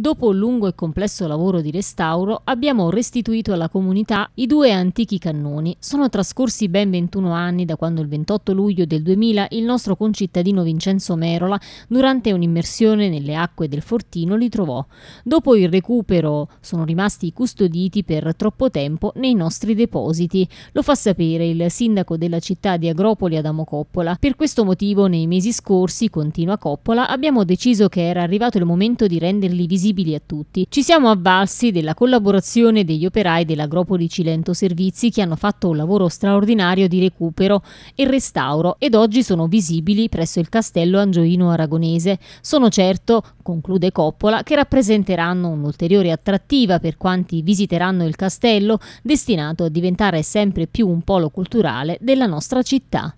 Dopo un lungo e complesso lavoro di restauro abbiamo restituito alla comunità i due antichi cannoni. Sono trascorsi ben 21 anni da quando il 28 luglio del 2000 il nostro concittadino Vincenzo Merola, durante un'immersione nelle acque del Fortino, li trovò. Dopo il recupero sono rimasti custoditi per troppo tempo nei nostri depositi. Lo fa sapere il sindaco della città di Agropoli Adamo Coppola. Per questo motivo nei mesi scorsi, continua Coppola, abbiamo deciso che era arrivato il momento di renderli visibili visibili a tutti, ci siamo avvalsi della collaborazione degli operai dell'Agropoli Cilento Servizi che hanno fatto un lavoro straordinario di recupero e restauro ed oggi sono visibili presso il castello angioino aragonese. Sono certo, conclude Coppola, che rappresenteranno un'ulteriore attrattiva per quanti visiteranno il castello, destinato a diventare sempre più un polo culturale della nostra città.